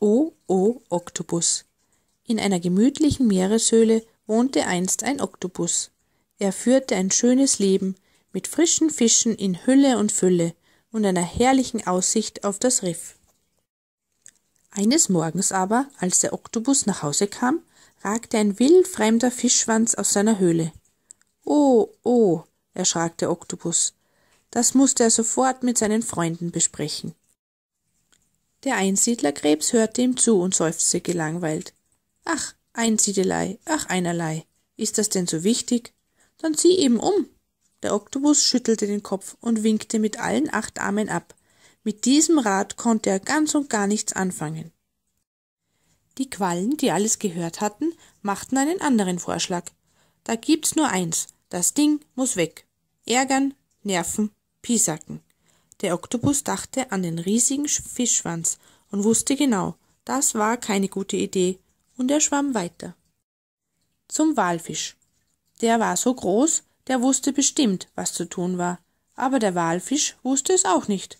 O.O. Oktopus. In einer gemütlichen Meereshöhle wohnte einst ein Oktopus. Er führte ein schönes Leben mit frischen Fischen in Hülle und Fülle und einer herrlichen Aussicht auf das Riff. Eines Morgens aber, als der Oktopus nach Hause kam, ragte ein wildfremder Fischschwanz aus seiner Höhle. Oh, oh, erschrak der Oktopus. Das musste er sofort mit seinen Freunden besprechen. Der Einsiedlerkrebs hörte ihm zu und seufzte gelangweilt. Ach, Einsiedelei, ach einerlei. Ist das denn so wichtig? Dann sieh eben um. Der Oktopus schüttelte den Kopf und winkte mit allen acht Armen ab. Mit diesem Rat konnte er ganz und gar nichts anfangen. Die Quallen, die alles gehört hatten, machten einen anderen Vorschlag. Da gibt's nur eins. Das Ding muss weg. Ärgern, nerven, piesacken. Der Oktopus dachte an den riesigen Fischschwanz und wusste genau, das war keine gute Idee, und er schwamm weiter. Zum Walfisch. Der war so groß, der wusste bestimmt, was zu tun war, aber der Walfisch wusste es auch nicht.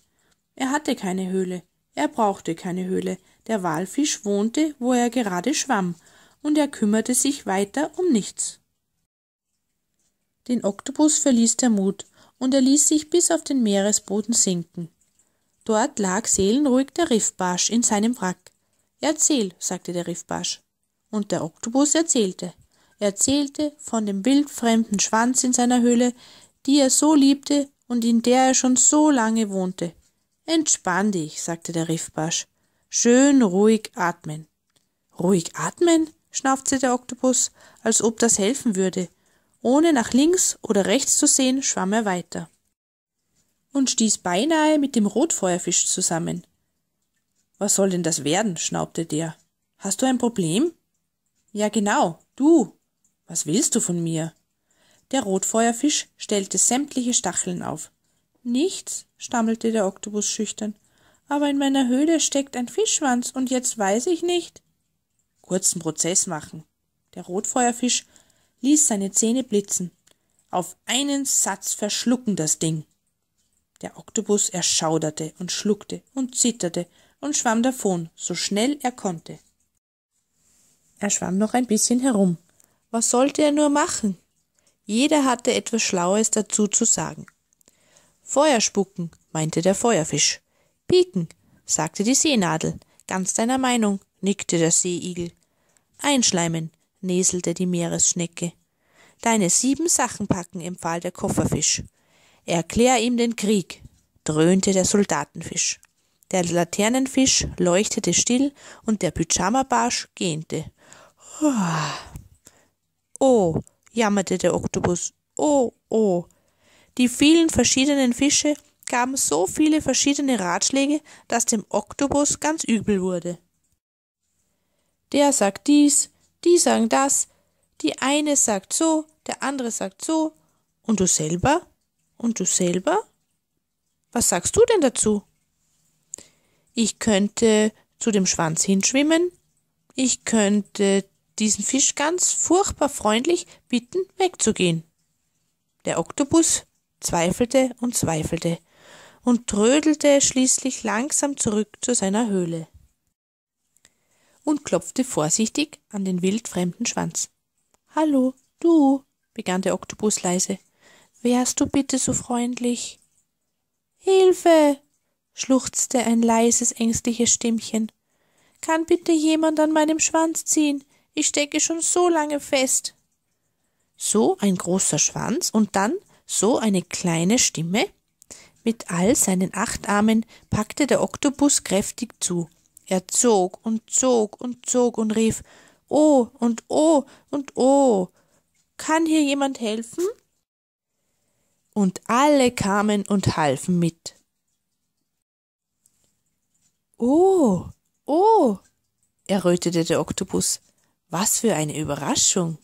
Er hatte keine Höhle, er brauchte keine Höhle, der Walfisch wohnte, wo er gerade schwamm, und er kümmerte sich weiter um nichts. Den Oktopus verließ der Mut, und er ließ sich bis auf den Meeresboden sinken. Dort lag seelenruhig der Riffbarsch in seinem Wrack. Erzähl, sagte der Riffbarsch. Und der Oktopus erzählte. Er erzählte von dem wildfremden Schwanz in seiner Höhle, die er so liebte und in der er schon so lange wohnte. Entspann dich, sagte der Riffbarsch. Schön ruhig atmen. Ruhig atmen? schnaufte der Oktopus, als ob das helfen würde. Ohne nach links oder rechts zu sehen, schwamm er weiter und stieß beinahe mit dem Rotfeuerfisch zusammen. Was soll denn das werden? schnaubte der. Hast du ein Problem? Ja, genau, du. Was willst du von mir? Der Rotfeuerfisch stellte sämtliche Stacheln auf. Nichts, stammelte der Oktopus schüchtern, aber in meiner Höhle steckt ein Fischschwanz und jetzt weiß ich nicht. Kurzen Prozess machen. Der Rotfeuerfisch ließ seine Zähne blitzen. Auf einen Satz verschlucken das Ding. Der Oktopus erschauderte und schluckte und zitterte und schwamm davon, so schnell er konnte. Er schwamm noch ein bisschen herum. Was sollte er nur machen? Jeder hatte etwas Schlaues dazu zu sagen. Feuer spucken, meinte der Feuerfisch. Pieken, sagte die Seenadel. Ganz deiner Meinung, nickte der Seeigel. Einschleimen, näselte die Meeresschnecke. Deine sieben Sachen packen, empfahl der Kofferfisch. Erklär ihm den Krieg, dröhnte der Soldatenfisch. Der Laternenfisch leuchtete still und der Pyjama-Barsch gähnte. Oh, oh, jammerte der Oktopus. Oh, oh. Die vielen verschiedenen Fische gaben so viele verschiedene Ratschläge, dass dem Oktopus ganz übel wurde. Der sagt dies, die sagen das, die eine sagt so, der andere sagt so, und du selber? Und du selber? Was sagst du denn dazu? Ich könnte zu dem Schwanz hinschwimmen, ich könnte diesen Fisch ganz furchtbar freundlich bitten, wegzugehen. Der Oktopus zweifelte und zweifelte und trödelte schließlich langsam zurück zu seiner Höhle und klopfte vorsichtig an den wildfremden Schwanz. Hallo, du, begann der Oktopus leise, wärst du bitte so freundlich? Hilfe! schluchzte ein leises, ängstliches Stimmchen. Kann bitte jemand an meinem Schwanz ziehen? Ich stecke schon so lange fest. So ein großer Schwanz und dann so eine kleine Stimme? Mit all seinen acht Armen packte der Oktopus kräftig zu er zog und zog und zog und rief Oh und oh und oh. Kann hier jemand helfen? Und alle kamen und halfen mit. Oh, oh, errötete der Oktopus. Was für eine Überraschung.